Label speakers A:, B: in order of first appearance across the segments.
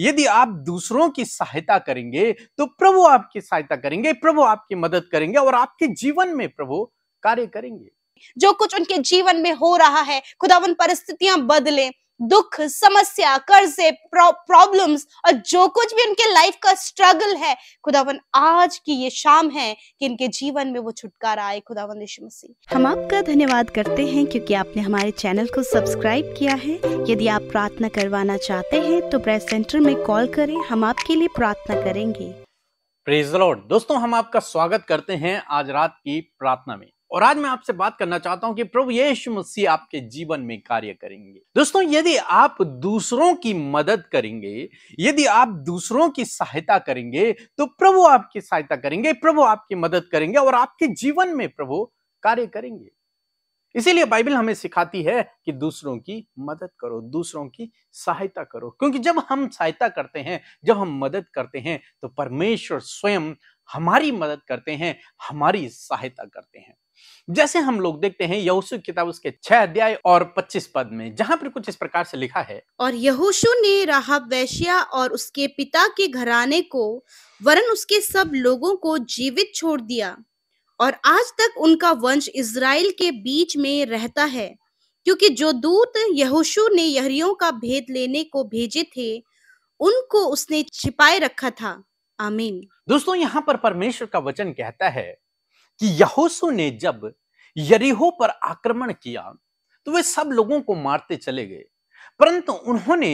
A: यदि आप दूसरों की सहायता करेंगे तो प्रभु आपकी सहायता करेंगे प्रभु आपकी मदद करेंगे और आपके जीवन में प्रभु कार्य करेंगे
B: जो कुछ उनके जीवन में हो रहा है खुदावन परिस्थितियां बदले दुख समस्या कर्जे प्रॉब्लम्स और जो कुछ भी उनके लाइफ का स्ट्रगल है खुदावन आज की ये शाम है कि इनके जीवन में वो छुटकारा आए खुदावन यीशु मसीह हम आपका धन्यवाद करते हैं क्योंकि आपने हमारे चैनल को सब्सक्राइब किया है यदि आप प्रार्थना करवाना चाहते हैं तो प्रेस सेंटर में कॉल करें हम आपके लिए प्रार्थना करेंगे
A: प्रेज लॉर्ड दोस्तों हम आपका स्वागत करते हैं आज रात की प्रार्थना में और आज मैं आपसे बात करना चाहता हूं कि प्रभु यीशु मसीह आपके जीवन में कार्य करेंगे दोस्तों यदि आप दूसरों की मदद करेंगे यदि आप दूसरों की सहायता करेंगे तो प्रभु आपकी सहायता करेंगे प्रभु आपकी मदद करेंगे और आपके जीवन में प्रभु कार्य करेंगे इसीलिए बाइबल हमें सिखाती है कि दूसरों की मदद करो दूसरों की सहायता करो क्योंकि जब हम सहायता करते हैं जब हम मदद करते हैं तो परमेश्वर स्वयं हमारी मदद करते हैं हमारी सहायता करते हैं जैसे हम लोग देखते हैं यहोशु किताब उसके छह अध्याय और पच्चीस पद में जहाँ पर कुछ इस प्रकार से लिखा है
B: और यहूशु ने राहब वैश्या और उसके पिता के घराने को वरन उसके सब लोगों को जीवित छोड़ दिया और आज तक उनका वंश इसराइल के बीच में रहता है क्योंकि जो दूत यहोशु ने यहरियों का भेद लेने को भेजे थे उनको उसने छिपाए रखा था आमीन
A: दोस्तों यहाँ पर परमेश्वर का वचन कहता है कि यहोसू ने जब यरीहो पर आक्रमण किया तो वे सब लोगों को मारते चले गए परंतु उन्होंने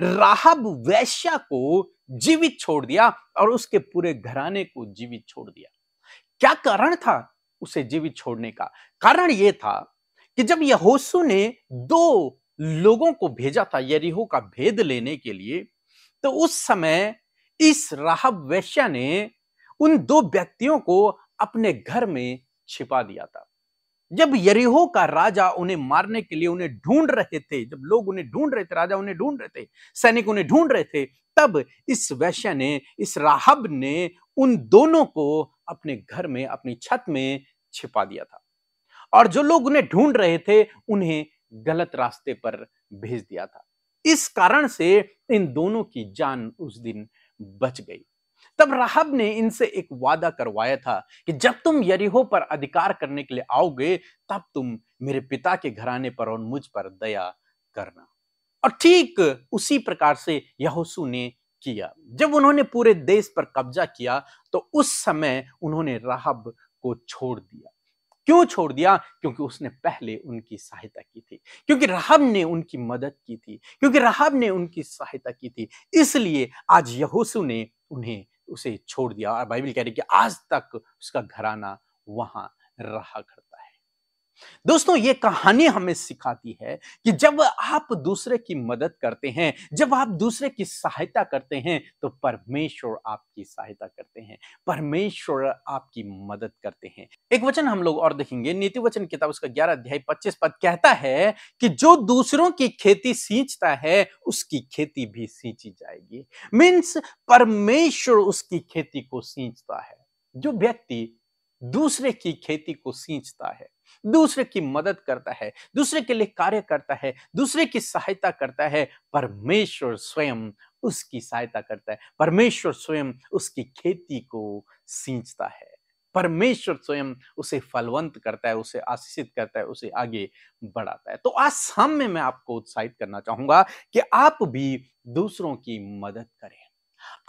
A: राहब वैश्या को जीवित छोड़ दिया और उसके पूरे घराने को जीवित छोड़ दिया क्या कारण था उसे जीवित छोड़ने का कारण यह था कि जब यहोसू ने दो लोगों को भेजा था यरीहो का भेद लेने के लिए तो उस समय इस राहब वैश्या ने उन दो व्यक्तियों को अपने घर में छिपा दिया था जब यरीहो का राजा उन्हें मारने के लिए उन्हें ढूंढ रहे थे जब लोग उन्हें ढूंढ रहे थे राजा उन्हें ढूंढ रहे थे सैनिक उन्हें ढूंढ रहे थे तब इस वैश्य ने इस राहब ने उन दोनों को अपने घर में अपनी छत में छिपा दिया था और जो लोग उन्हें ढूंढ रहे थे उन्हें गलत रास्ते पर भेज दिया था इस कारण से इन दोनों की जान उस दिन बच गई तब राहब ने इनसे एक वादा करवाया था कि जब तुम यरीहो पर अधिकार करने के लिए आओगे तब तुम मेरे पिता के घराने पर और मुझ पर दया करना और ठीक उसी प्रकार से यहोसू ने किया जब उन्होंने पूरे देश पर कब्जा किया तो उस समय उन्होंने राहब को छोड़ दिया क्यों छोड़ दिया क्योंकि उसने पहले उनकी सहायता की थी क्योंकि राहब ने उनकी मदद की थी क्योंकि राहब ने उनकी सहायता की थी इसलिए आज यहोसू ने उन्हें उसे छोड़ दिया और बाइबल कह रही कि आज तक उसका घराना वहाँ रहा करता दोस्तों ये कहानी हमें सिखाती है कि जब आप दूसरे की मदद करते हैं जब आप दूसरे की सहायता करते हैं तो परमेश्वर आपकी सहायता करते हैं परमेश्वर आपकी मदद करते हैं एक वचन हम लोग और देखेंगे नीति वचन किताब उसका ग्यारह अध्याय पच्चीस पद कहता है कि जो दूसरों की खेती सींचता है उसकी खेती भी सींची जाएगी मीन्स परमेश्वर उसकी खेती को सींचता है जो व्यक्ति दूसरे की खेती को सींचता है दूसरे की मदद करता है दूसरे के लिए कार्य करता है दूसरे की सहायता करता है परमेश्वर स्वयं उसकी सहायता करता है परमेश्वर स्वयं उसकी खेती को सींचता है परमेश्वर स्वयं उसे फलवंत करता है उसे आशीषित करता है उसे आगे बढ़ाता है तो आज शाम में मैं आपको उत्साहित करना चाहूंगा कि आप भी दूसरों की मदद करें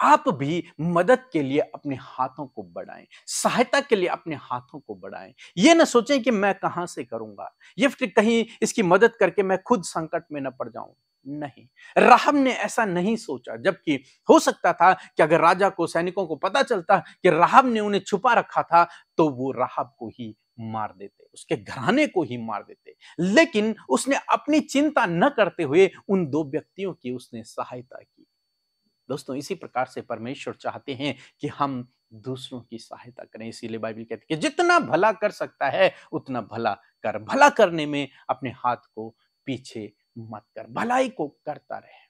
A: आप भी मदद के लिए अपने हाथों को बढ़ाएं सहायता के लिए अपने हाथों को बढ़ाएं ये ना सोचें कि मैं कहां से करूंगा ये फिर कहीं इसकी मदद करके मैं खुद संकट में न पड़ जाऊं नहीं राहब ने ऐसा नहीं सोचा जबकि हो सकता था कि अगर राजा को सैनिकों को पता चलता कि राहब ने उन्हें छुपा रखा था तो वो राहब को ही मार देते उसके घराने को ही मार देते लेकिन उसने अपनी चिंता न करते हुए उन दो व्यक्तियों की उसने सहायता की दोस्तों इसी प्रकार से परमेश्वर चाहते हैं कि हम दूसरों की सहायता करें इसीलिए बाइबल कहती है जितना भला कर सकता है उतना भला कर भला करने में अपने हाथ को पीछे मत कर भलाई को करता रहे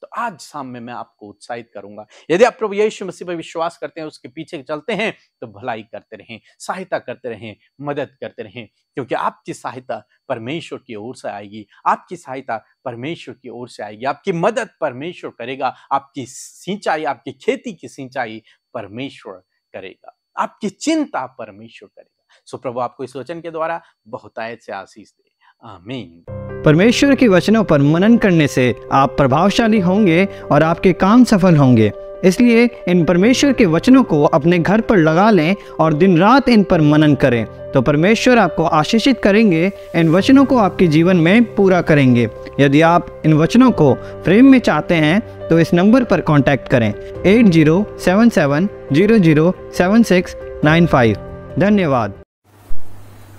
A: तो आज शाम में मैं आपको उत्साहित करूंगा यदि आप प्रभु यीशु मसीह पर विश्वास करते हैं उसके पीछे चलते हैं तो भलाई करते रहें सहायता करते रहें मदद करते रहें क्योंकि आपकी सहायता परमेश्वर की ओर से आएगी आपकी सहायता परमेश्वर की ओर से आएगी आपकी मदद परमेश्वर करेगा आपकी सिंचाई आपकी खेती की सिंचाई परमेश्वर करेगा आपकी चिंता परमेश्वर करेगा सो प्रभु आपको इस वचन के द्वारा बहुतायत से आशीष दे आमीन परमेश्वर के वचनों पर मनन करने से आप प्रभावशाली होंगे और आपके काम सफल होंगे इसलिए इन परमेश्वर के वचनों को अपने घर पर लगा लें और दिन रात इन पर मनन करें तो परमेश्वर आपको आशीषित करेंगे इन वचनों को आपके जीवन में पूरा करेंगे यदि आप इन वचनों को फ्रेम में चाहते हैं तो इस नंबर पर कॉन्टैक्ट करें eight zero seven seven zero zero seven six nine five धन्यवाद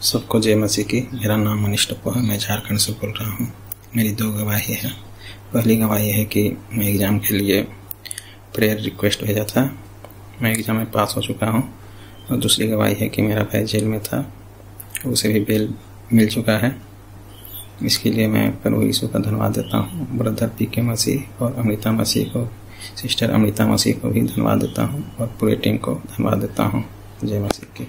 A: सबको जय मसीह की मेरा नाम मनीष टप्पो है मैं झारखंड से बोल रहा हूँ मेरी दो गवाही है पहली गवाही है कि मैं एग्ज़ाम के लिए प्रेयर रिक्वेस्ट भेजा था मैं एग्ज़ाम में पास हो चुका हूँ और दूसरी गवाही है कि मेरा भाई जेल में था उसे भी बेल मिल चुका है इसके लिए मैं प्रभु यीशु का धन्यवाद देता हूँ ब्रदर पी के मसीह और अमृता मसीह को सिस्टर अमृता मसीह को भी धन्यवाद देता हूँ और पूरे टीम को धन्यवाद देता हूँ जय मसीह की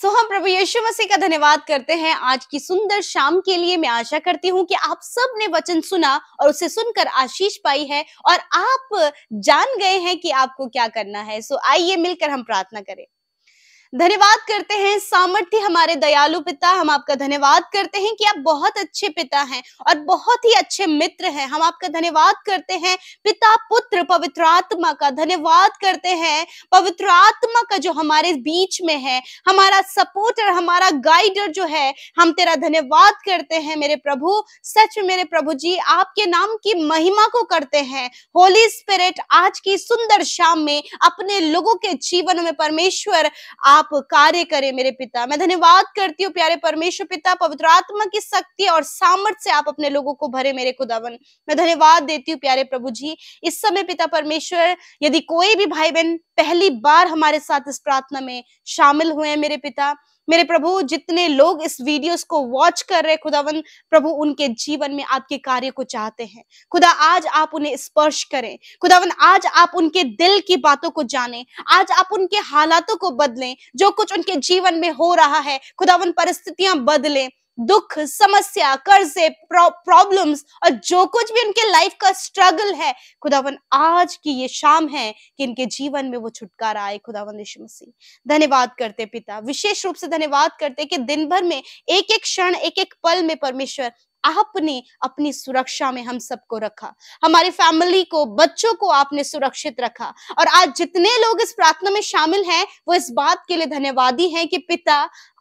B: सो हम प्रभु यीशु मसीह का धन्यवाद करते हैं आज की सुंदर शाम के लिए मैं आशा करती हूँ कि आप सब ने वचन सुना और उसे सुनकर आशीष पाई है और आप जान गए हैं कि आपको क्या करना है सो आइए मिलकर हम प्रार्थना करें धन्यवाद करते हैं सामर्थ्य हमारे दयालु पिता हम आपका धन्यवाद करते हैं कि आप बहुत अच्छे पिता हैं और बहुत ही अच्छे मित्र हैं हम आपका धन्यवाद करते हैं पिता पुत्र पवित्र आत्मा का धन्यवाद करते हैं पवित्र आत्मा का जो हमारे बीच में है हमारा सपोर्टर हमारा गाइडर जो है हम तेरा धन्यवाद करते हैं मेरे प्रभु सच मेरे प्रभु जी आपके नाम की महिमा को करते हैं होली स्पिरिट आज की सुंदर शाम में अपने लोगों के जीवन में परमेश्वर आप आप कार्य करें मेरे पिता मैं धन्यवाद करती हूँ प्यारे परमेश्वर पिता पवित्र आत्मा की शक्ति और सामर्थ्य से आप अपने लोगों को भरे मेरे खुदावन मैं धन्यवाद देती हूँ प्यारे प्रभु जी इस समय पिता परमेश्वर यदि कोई भी भाई बहन पहली बार हमारे साथ इस प्रार्थना में शामिल हुए हैं मेरे पिता मेरे प्रभु जितने लोग इस वीडियोस को वॉच कर रहे खुदावन प्रभु उनके जीवन में आपके कार्य को चाहते हैं खुदा आज आप उन्हें स्पर्श करें खुदावन आज आप उनके दिल की बातों को जानें आज आप उनके हालातों को बदलें जो कुछ उनके जीवन में हो रहा है खुदावन परिस्थितियां बदलें दुख समस्या कर्जे प्रॉब्लम्स और जो कुछ भी उनके लाइफ का स्ट्रगल है खुदावन आज की ये शाम है कि इनके जीवन में वो छुटकारा आए खुदावन यीशु मसीह धन्यवाद करते पिता विशेष रूप से धन्यवाद करते कि दिन भर में एक एक क्षण एक एक पल में परमेश्वर आपने अपनी सुरक्षा में हम सबको रखा हमारी फैमिली को बच्चों को आपने सुरक्षित रखा और आज जितने लोग इस प्रार्थना में शामिल हैं वो इस बात के लिए धन्यवादी हैं कि पिता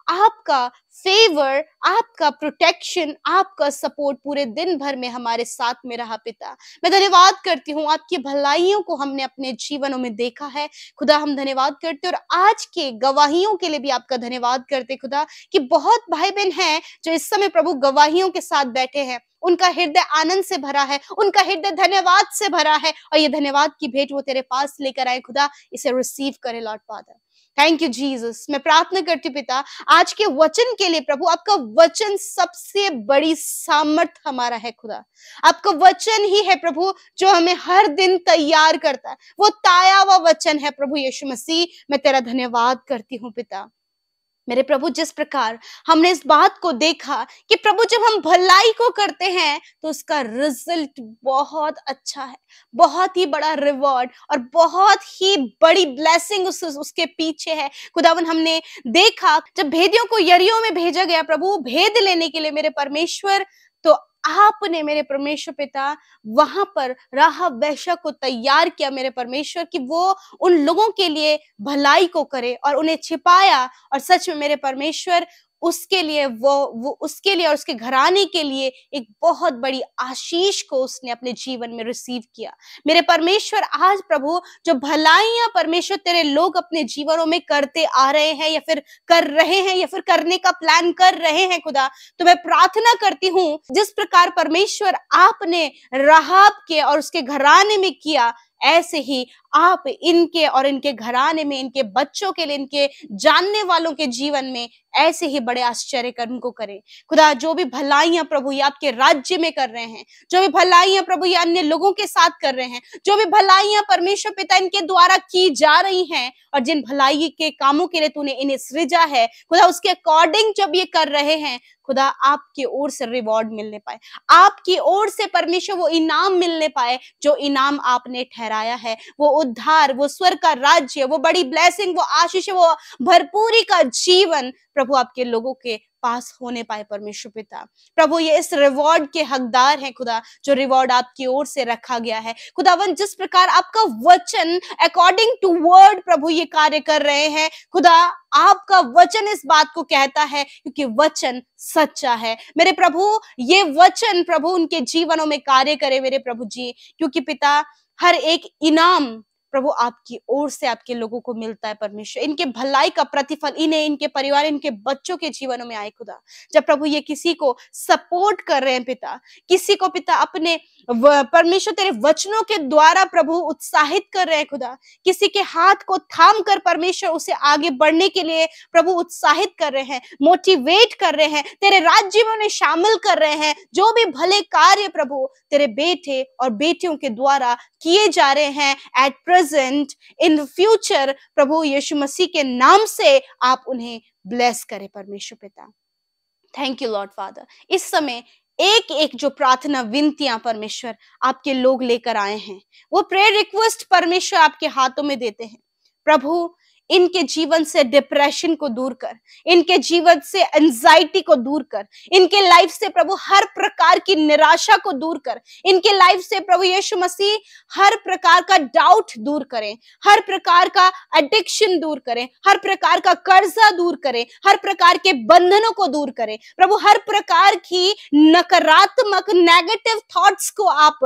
B: आपका फेवर आपका प्रोटेक्शन आपका सपोर्ट पूरे दिन भर में हमारे साथ में रहा पिता मैं धन्यवाद करती हूँ आपकी भलाइयों को हमने अपने जीवनों में देखा है खुदा हम धन्यवाद करते और आज के गवाहियों के लिए भी आपका धन्यवाद करते खुदा कि बहुत भाई बहन हैं जो इस समय प्रभु गवाहियों के साथ बैठे हैं उनका हृदय आनंद से भरा है उनका हृदय धन्यवाद से भरा है और ये धन्यवाद की भेंट वो तेरे पास लेकर आए खुदा इसे रिसीव करे Lord Father thank you Jesus मैं प्रार्थना करती पिता आज के वचन के के लिए प्रभु आपका वचन सबसे बड़ी सामर्थ हमारा है खुदा आपका वचन ही है प्रभु जो हमें हर दिन तैयार करता है वो ताया हुआ वचन है प्रभु यीशु मसीह मैं तेरा धन्यवाद करती हूँ पिता मेरे प्रभु जिस प्रकार हमने इस बात को देखा कि प्रभु जब हम भलाई को करते हैं तो उसका रिजल्ट बहुत अच्छा है बहुत ही बड़ा रिवॉर्ड और बहुत ही बड़ी ब्लेसिंग उस, उसके पीछे है खुदावन हमने देखा जब भेदियों को यरियो में भेजा गया प्रभु भेद लेने के लिए मेरे परमेश्वर आपने मेरे परमेश्वर पिता वहां पर राह वैशा को तैयार किया मेरे परमेश्वर कि वो उन लोगों के लिए भलाई को करे और उन्हें छिपाया और सच में मेरे परमेश्वर उसके लिए वो वो उसके लिए और उसके घराने के लिए एक बहुत बड़ी आशीष को उसने अपने जीवन में रिसीव किया मेरे परमेश्वर आज प्रभु जो भलाइयां परमेश्वर तेरे लोग अपने जीवनों में करते आ रहे हैं या फिर कर रहे हैं या फिर करने का प्लान कर रहे हैं खुदा तो मैं प्रार्थना करती हूँ जिस प्रकार परमेश्वर आपने राहब के और उसके घराने में किया ऐसे ही आप इनके और इनके घराने में इनके बच्चों के लिए इनके जानने वालों के जीवन में ऐसे ही बड़े आश्चर्य कर्म को करें खुदा जो भी भलाइयां प्रभु ये आपके राज्य में कर रहे हैं जो भी भलाइयां प्रभु ये अन्य लोगों के साथ कर रहे हैं जो भी भलाइयां परमेश्वर पिता इनके द्वारा की जा रही हैं और जिन भलाई के कामों के लिए तूने इन्हें सृजा है खुदा उसके अकॉर्डिंग जब ये कर रहे हैं खुदा आपकी ओर से रिवॉर्ड मिलने पाए आपकी ओर से परमेश्वर वो इनाम मिलने पाए जो इनाम आपने ठहराया है वो उद्धार वो स्वर का राज्य वो बड़ी ब्लेसिंग वो आशीष वो भरपूरी का जीवन प्रभु आपके लोगों के पास होने पाए परमेश्वर पिता प्रभु ये इस रिवॉर्ड के हकदार हैं खुदा जो रिवॉर्ड आपकी ओर से रखा गया है खुदावन जिस प्रकार आपका वचन अकॉर्डिंग टू वर्ड प्रभु ये कार्य कर रहे हैं खुदा आपका वचन इस बात को कहता है क्योंकि वचन सच्चा है मेरे प्रभु ये वचन प्रभु उनके जीवनों में कार्य करे मेरे प्रभु जी क्योंकि पिता हर एक इनाम प्रभु आपकी ओर से आपके लोगों को मिलता है परमेश्वर इनके भलाई का प्रतिफल इन्हें इनके परिवार इनके बच्चों के जीवनों में आए खुदा जब प्रभु ये किसी को सपोर्ट कर रहे हैं पिता किसी को पिता अपने परमेश्वर तेरे वचनों के द्वारा प्रभु उत्साहित कर रहे हैं खुदा किसी के हाथ को थाम कर परमेश्वर उसे आगे बढ़ने के लिए प्रभु उत्साहित कर रहे हैं मोटिवेट कर रहे हैं तेरे राज्य में उन्हें शामिल कर रहे हैं जो भी भले कार्य प्रभु तेरे बेटे और बेटियों के द्वारा किए जा रहे हैं एट प्रेजेंट इन फ्यूचर प्रभु यीशु मसीह के नाम से आप उन्हें ब्लेस करें परमेश्वर पिता थैंक यू लॉर्ड फादर इस समय एक एक जो प्रार्थना विनतियां परमेश्वर आपके लोग लेकर आए हैं वो प्रेयर रिक्वेस्ट परमेश्वर आपके हाथों में देते हैं प्रभु इनके जीवन से डिप्रेशन को दूर कर इनके जीवन से एंजाइटी को दूर कर इनके लाइफ से प्रभु हर प्रकार की निराशा को दूर कर इनके लाइफ से प्रभु यीशु मसीह हर प्रकार का डाउट दूर करें हर प्रकार का एडिक्शन दूर करें हर प्रकार का कर्जा दूर करें हर प्रकार के बंधनों को दूर करें प्रभु हर प्रकार की नकारात्मक नेगेटिव थॉट्स को आप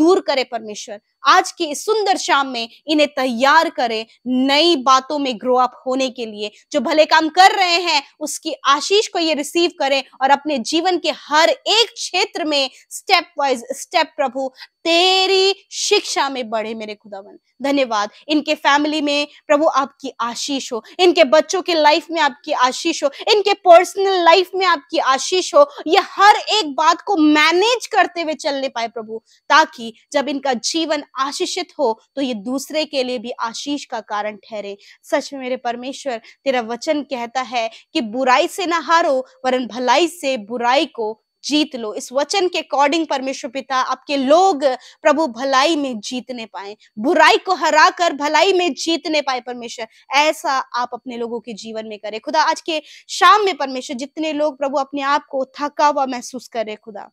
B: दूर करें परमेश्वर आज की इस सुंदर शाम में इन्हें तैयार करें नई बातों में ग्रो अप होने के लिए जो भले काम कर रहे हैं उसकी आशीष को ये रिसीव करें और अपने जीवन के हर एक क्षेत्र में स्टेप वाइज स्टेप प्रभु तेरी शिक्षा में बढ़े मेरे खुदावन धन्यवाद इनके फैमिली में प्रभु आपकी आशीष हो इनके बच्चों के लाइफ में आपकी आशीष हो इनके पर्सनल लाइफ में आपकी आशीष हो ये हर एक बात को मैनेज करते हुए चलने पाए प्रभु ताकि जब इनका जीवन आशीषित हो तो ये दूसरे के लिए भी आशीष का कारण ठहरे सच में मेरे परमेश्वर तेरा वचन कहता है कि बुराई से ना हारो वरन भलाई से बुराई को जीत लो इस वचन के अकॉर्डिंग परमेश्वर पिता आपके लोग प्रभु भलाई में जीतने पाए बुराई को हरा कर भलाई में जीतने पाए परमेश्वर ऐसा आप अपने लोगों के जीवन में करें खुदा आज के शाम में परमेश्वर जितने लोग प्रभु अपने आप को थका हुआ महसूस कर रहे खुदा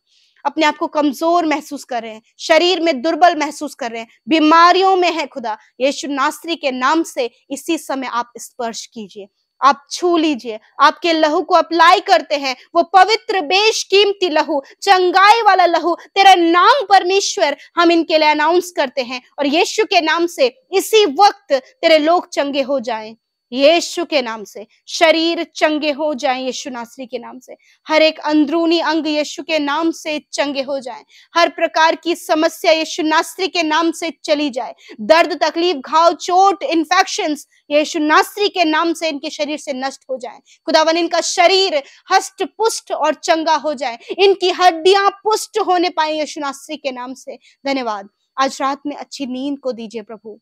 B: अपने आप को कमजोर महसूस कर रहे हैं शरीर में दुर्बल महसूस कर रहे हैं बीमारियों में है खुदा यीशु नास्त्री के नाम से इसी समय आप स्पर्श कीजिए आप छू लीजिए आपके लहू को अप्लाई करते हैं वो पवित्र बेश कीमती लहू चंगाई वाला लहू तेरा नाम परमेश्वर हम इनके लिए अनाउंस करते हैं और यीशु के नाम से इसी वक्त तेरे लोग चंगे हो जाएं यीशु के नाम से शरीर चंगे हो जाए यीशु नासरी के नाम से हर एक अंदरूनी अंग यीशु के नाम से चंगे हो जाए हर प्रकार की समस्या यीशु नासरी के नाम से चली जाए दर्द तकलीफ घाव चोट इन्फेक्शन यीशु नासरी के नाम से इनके शरीर से नष्ट हो जाए खुदावन इनका शरीर हष्ट पुष्ट और चंगा हो जाए इनकी हड्डियां पुष्ट होने पाए यीशु के नाम से धन्यवाद आज रात में अच्छी नींद को दीजिए प्रभु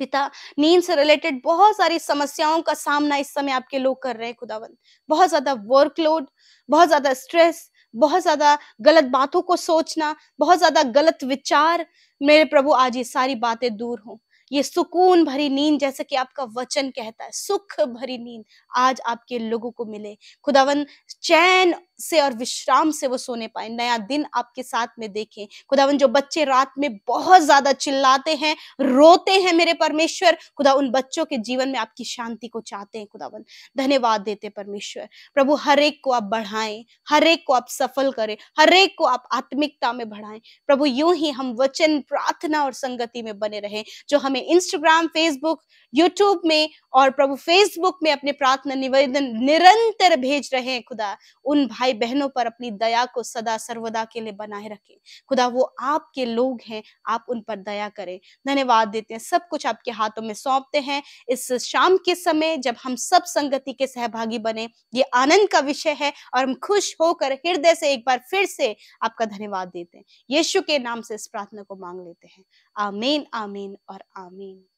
B: पिता नींद से रिलेटेड बहुत सारी समस्याओं का सामना इस समय आपके लोग कर रहे हैं खुदावन बहुत ज्यादा वर्कलोड बहुत ज्यादा स्ट्रेस बहुत ज्यादा गलत बातों को सोचना बहुत ज्यादा गलत विचार मेरे प्रभु आज ये सारी बातें दूर हों ये सुकून भरी नींद जैसे कि आपका वचन कहता है सुख भरी नींद आज आपके लोगों को मिले खुदावन चैन से और विश्राम से वो सोने पाए नया दिन आपके साथ में देखें खुदावन जो बच्चे रात में बहुत ज्यादा चिल्लाते हैं रोते हैं मेरे परमेश्वर खुदा उन बच्चों के जीवन में आपकी शांति को चाहते हैं खुदावन धन्यवाद देते परमेश्वर प्रभु हर एक को आप बढ़ाएं हर एक को आप सफल करें हर एक को आप आत्मिकता में बढ़ाएं प्रभु यूं ही हम वचन प्रार्थना और संगति में बने रहे जो हमें इंस्टाग्राम फेसबुक यूट्यूब में और प्रभु फेसबुक में अपने प्रार्थना निवेदन निरंतर भेज रहे हैं खुदा उन भाई भाई बहनों पर अपनी दया को सदा सर्वदा के लिए बनाए रखें खुदा वो आपके लोग हैं आप उन पर दया करें धन्यवाद देते हैं सब कुछ आपके हाथों में सौंपते हैं इस शाम के समय जब हम सब संगति के सहभागी बने ये आनंद का विषय है और हम खुश होकर हृदय से एक बार फिर से आपका धन्यवाद देते हैं यीशु के नाम से इस प्रार्थना को मांग लेते हैं आमीन आमीन और आमीन